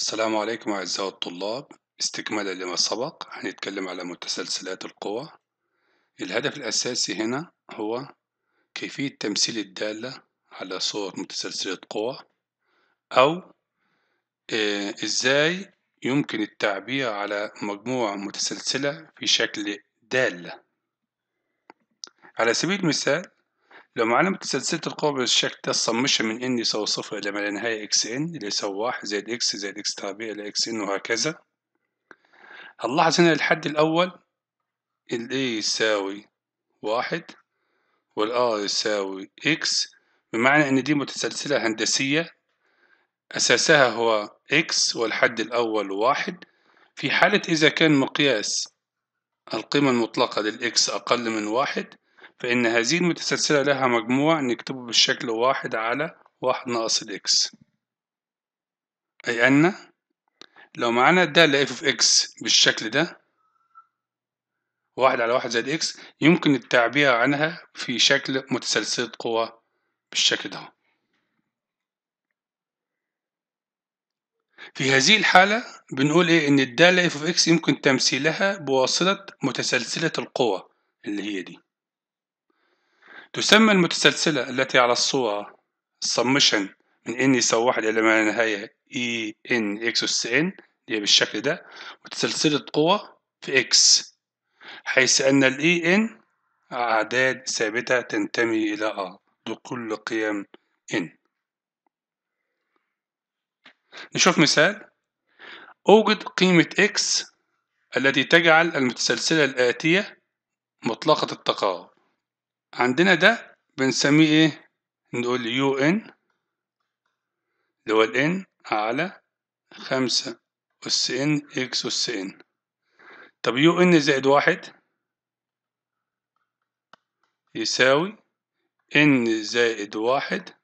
السلام عليكم أعزائي الطلاب استكمالا لما سبق هنتكلم على متسلسلات القوى الهدف الأساسي هنا هو كيفية تمثيل الدالة على صور متسلسلات قوى أو آه، إزاي يمكن التعبير على مجموعة متسلسلة في شكل دالة على سبيل المثال لو معلومة سلسلة القوى بالشكل ده السمشن من إن يساوي صفر إلى ما لا نهاية إكس إن اللي يساوي واحد زائد إكس زائد إكس تربيع إلى إكس إن وهكذا هنلاحظ هنا الحد الأول ال a يساوي واحد وال r يساوي إكس بمعنى إن دي متسلسلة هندسية أساسها هو إكس والحد الأول واحد في حالة إذا كان مقياس القيمة المطلقة للإكس أقل من واحد فإن هذه المتسلسلة لها مجموع نكتبه بالشكل واحد على واحد ناقص الإكس أي أن لو معانا الدالة f of x بالشكل ده واحد على واحد زائد إكس يمكن التعبير عنها في شكل متسلسلة قوى بالشكل ده في هذه الحالة بنقول إيه إن الدالة f of x يمكن تمثيلها بواسطة متسلسلة القوى اللي هي دي تسمى المتسلسلة التي على الصورة summation من n يساوي واحد إلى ما لا نهاية e n x أس n هي بالشكل ده متسلسلة قوى في x حيث أن ال e n أعداد ثابتة تنتمي إلى R لكل قيم n نشوف مثال أوجد قيمة x التي تجعل المتسلسلة الآتية مطلقة التقارب عندنا ده بنسميه ايه نقول يو ان اللي هو الان على خمسة أس ان إكس أس ان طب يو ان زائد واحد يساوي ان زائد واحد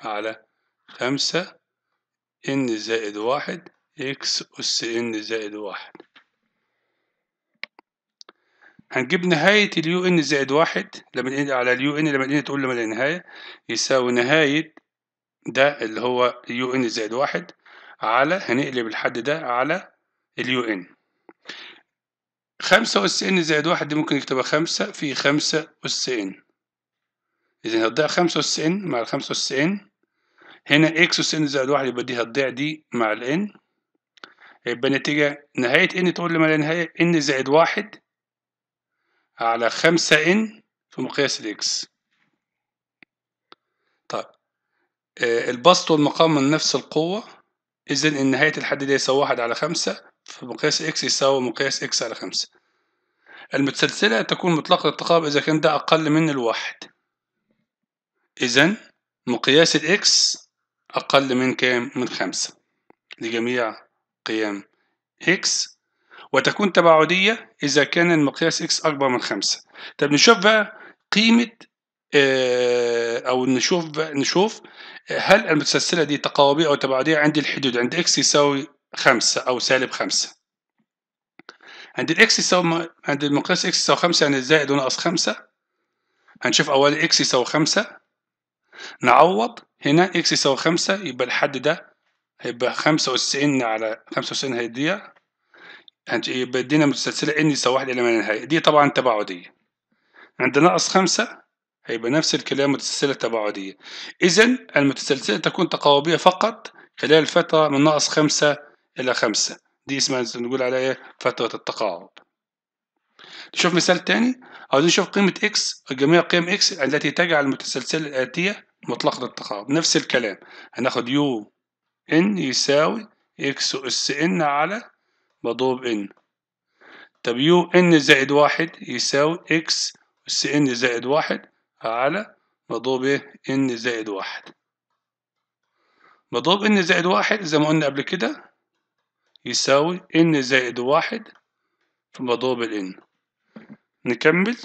على خمسة ان زائد واحد إكس أس ان زائد واحد هنجيب نهاية اليو ان زائد واحد لما على اليو ان لما ان تقول لما النهاية يساوي نهاية ده اللي هو يو ان زائد واحد على هنقلب الحد ده على اليو ان خمسة أس إن زائد واحد دي ممكن نكتبها خمسة في خمسة أس إن إذا هتضيع خمسة أس إن مع الخمسة أس إن هنا إكس أس إن زائد واحد يبقى دي هتضيع دي مع الإن يبقى النتيجة نهاية إن تقول لما لا نهاية إن زائد واحد على خمسة إن في مقياس الإكس طيب آه، البسط والمقام من نفس القوة إذن إن نهاية الحد دي يساوي واحد على خمسة في مقياس إكس يساوي مقياس إكس على خمسة المتسلسلة تكون مطلقة التقارب إذا كان ده أقل من الواحد إذن مقياس الإكس أقل من كام؟ من خمسة لجميع قيم إكس وتكون تباعدية إذا كان المقياس x أكبر من خمسة طب نشوف بقى قيمة آه، أو نشوف نشوف آه، هل المتسلسلة دي تقاوبية أو تباعدية عند الحدود عند x يساوي خمسة أو سالب خمسة عند الاكس يساوي عند المقياس اكس يساوي خمسة يعني زائد وناقص خمسة هنشوف أول اكس يساوي خمسة نعوض هنا اكس يساوي خمسة يبقى الحد ده هيبقى خمسة على خمسة هيديها هيضيع إيه، بدينا متسلسلة إن يساوي واحد إلى ما نهاية دي طبعا تباعدية عند ناقص خمسة هيبقى نفس الكلام متسلسلة تباعدية إذا المتسلسلة تكون تقاوبية فقط خلال فترة من ناقص خمسة إلى خمسة دي اسمها نقول عليها إيه؟ فترة التقاعد نشوف مثال تاني عاوزين نشوف قيمة إكس جميع قيم إكس التي تجعل المتسلسلة الآتية مطلقة التقاعد نفس الكلام هناخد يو إن يساوي إكس أس إن على بضرب ان طب يو ان زائد واحد يساوي اكس اس ان زائد واحد على مضروب ايه ان زائد واحد مضروب ان زائد واحد زي ما قلنا قبل كده يساوي ان زائد واحد في مضروب الان نكمل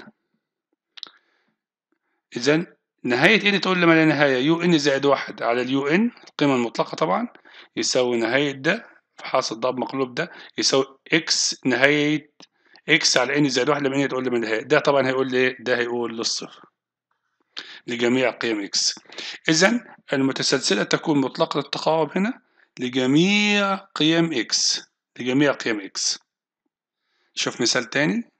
اذا نهاية ان إيه تقول لما لا نهاية يو ان زائد واحد على اليو ان القيمة المطلقة طبعا يساوي نهاية ده فحاصل الضرب مقلوب ده يساوي اكس نهاية اكس على ان زائد واحد لما هي تقول من النهاية ده طبعا هيقول لي ايه ده هيقول للصفر لجميع قيم اكس اذا المتسلسلة تكون مطلقة التقارب هنا لجميع قيم اكس لجميع قيم اكس شوف مثال تاني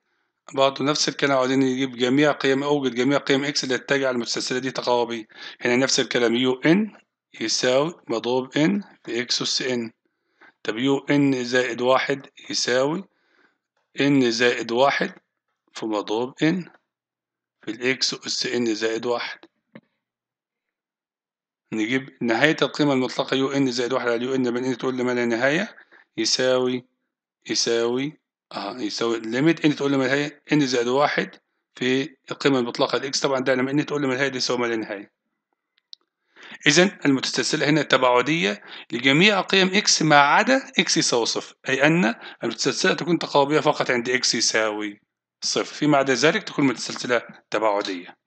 برضه نفس الكلام عاوزين نجيب جميع قيم اوجد جميع قيم اكس اللي تتجع المتسلسلة دي تقاربية هنا نفس الكلام يو ان يساوي مضروب ان في اكس اس ان طب يو ان زائد واحد يساوي ان زائد واحد في مضروب n في الإكس أس n زائد واحد نجيب نهاية القيمة المطلقة يو ان زائد واحد على يو ان بين ان تقول لما لا نهاية يساوي يساوي اه يساوي ليميت ان تقول لما نهاية ان زائد واحد في القيمة المطلقة الإكس طبعا ده لما ان تقول لما نهاية يساوي ما لا نهاية إذا المتسلسلة هنا تباعدية لجميع قيم x ما عدا x يساوي صفر أي أن المتسلسلة تكون تقاوبية فقط عند x يساوي صفر فيما عدا ذلك تكون المتسلسلة تباعدية